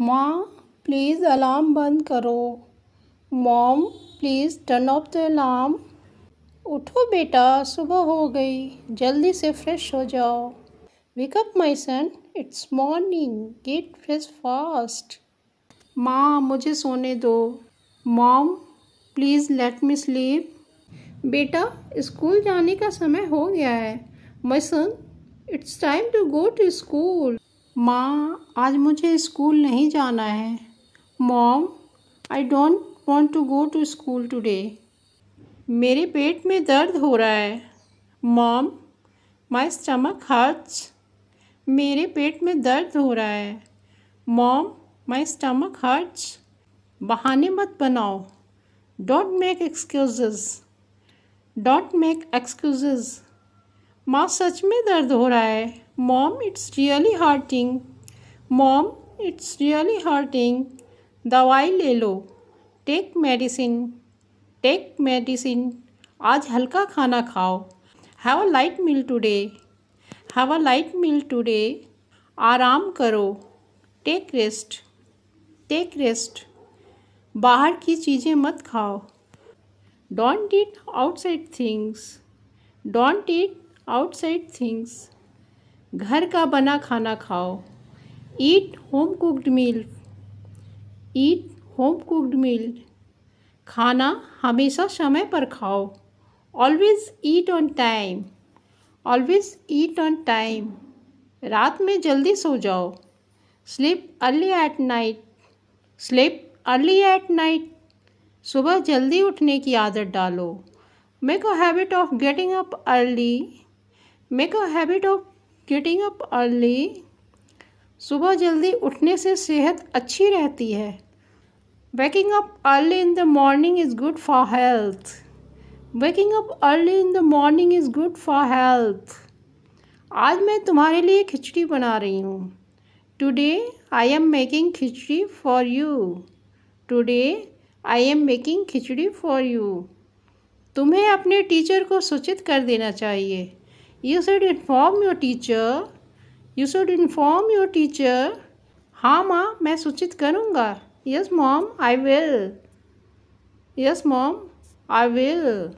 माँ please alarm बंद करो mom please turn off the alarm उठो बेटा सुबह हो गई जल्दी से फ्रेश हो जाओ wake up my son it's morning get fresh fast माँ मुझे सोने दो mom please let me sleep बेटा स्कूल जाने का समय हो गया है my son it's time to go to school माँ आज मुझे स्कूल नहीं जाना है mom I don't want to go to school today मेरे पेट में दर्द हो रहा है मॉम माई स्टमक हर्ट्स मेरे पेट में दर्द हो रहा है मॉम माई स्टमक हर्ट्स बहाने मत बनाओ don't make excuse don't make excuse माँ सच में दर्द हो रहा है Mom, it's really hurting. Mom, it's really hurting. दवाई ले लो टेक मेडिसिन टेक मेडिसिन आज हल्का खाना खाओ have a light meal today have a light meal today आराम करो टेक रेस्ट टेक रेस्ट बाहर की चीज़ें मत खाओ don't eat outside things don't eat outside things घर का बना खाना खाओ eat home cooked meal eat home cooked meal खाना हमेशा समय पर खाओ always eat on time always eat on time रात में जल्दी सो जाओ sleep early at night sleep early at night सुबह जल्दी उठने की आदत डालो make a habit of getting up early make a habit of getting up early सुबह जल्दी उठने से सेहत अच्छी रहती है waking up early in the morning is good for health waking up early in the morning is good for health आज मैं तुम्हारे लिए खिचड़ी बना रही हूँ today I am making khichdi for you today I am making khichdi for you तुम्हें अपने टीचर को सूचित कर देना चाहिए you should inform your teacher you should inform your teacher हाँ माँ मैं सूचित करूँगा yes mom I will yes mom I will